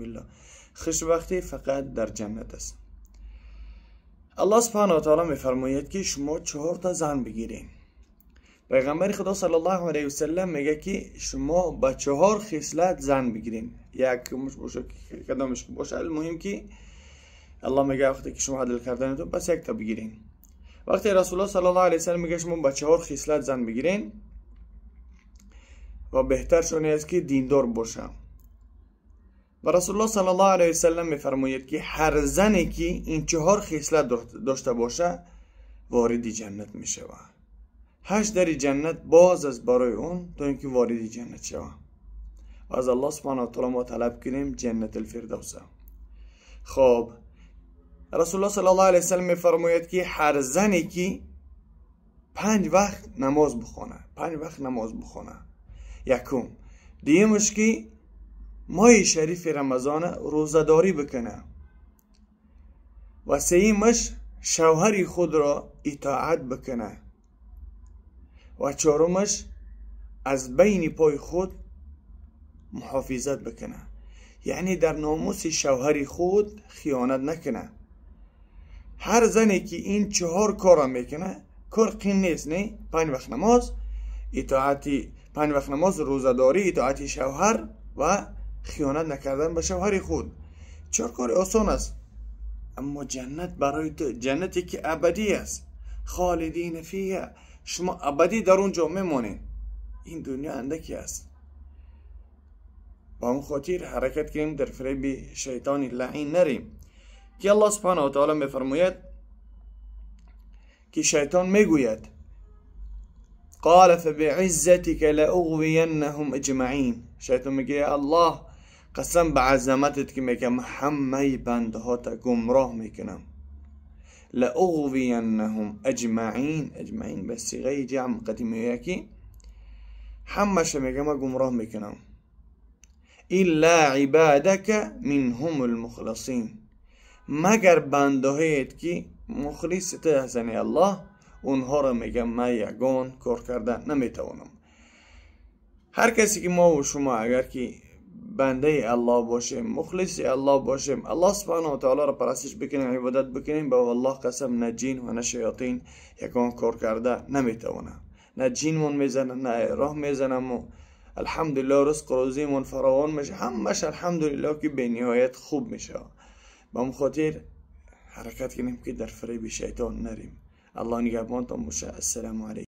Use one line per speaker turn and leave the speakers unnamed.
بالله وقتی فقط در جنت است الله سبحانه و تعالی میفرماید که شما چهار تا زن بگیرین پیغمبر خدا صلی الله علیه و سلم میگه که شما با چهار خصلت زن بگیرین یک مش باشه کدامش باشه المهم که الله میگه وقتی که شما عدل کردن تو بس یک تا بگیرین وقتی رسول الله صلی الله علیه و سلم میگه شما با چهار خصلت زن بگیرین و بهتر شونه است که دیندار باشم و رسول الله صلی الله علیه وسلم میفرماید که هر زنی که این چهار خصلت داشته باشه وارد جنت می هشت در جنت باز از برای اون تا اینکه وارد جنت شود از الله سبحانه و تعالی ما طلب کنیم جنت الفردوس خب رسول الله صلی الله علیه وسلم میفرماید که هر زنی که پنج وقت نماز بخونه پنج وقت نماز بخونه یکم دیمش که ماه شریف رمضان روزداری بکنه و سیمش شوهر خود را اطاعت بکنه و چهارمش از بین پای خود محافظت بکنه یعنی در ناموس شوهر خود خیانت نکنه هر زنی که این چهار کار میکنه کار قین نیست نه پنج وقت نماز اطاعتی پنج وقت نماز روزداری اطاعت شوهر و خیانت نکردن به شوهر خود چه کار آسان است اما جنت برای تو جنتی که ابدی است خالدین فیه شما ابدی در اونجا میمانید این دنیا اندکی است با اون خاطر حرکت کنیم در فریب شیطان لعین نریم که الله سبحانه و تعالی میفرماید که شیطان میگوید قال فبعزتک لاغوینهم اجمعین شیطان میگه الله قسم به عظمتت که میگم همه بنده ها تا گمراه میکنم لأغوینهم اجمعین اجمعین به سیغه جمع قدیمی یکی همش میگم گمراه میکنم الا عبادك منهم المخلصين مگر بندهایت که مخلص تو هستنی الله اونها رو میگم من یگان کار کردن نمیتوانم هر کسی که ما و شما اگر که بنده الله باشیم مخلص الله باشیم الله سبحانه و تعالی را پرستش بکنیم عبادت بکنیم به الله قسم نه جین و نه شیاطین یکان کار کرده نمیتونه نه جین من میزنه نه راه میزنم و الحمدلله رزق روزی من فراوان میشه همش الحمدلله که به نهایت خوب میشه به خاطر حرکت کنیم که در فریب شیطان نریم الله نگهبانتان باشه السلام علیکم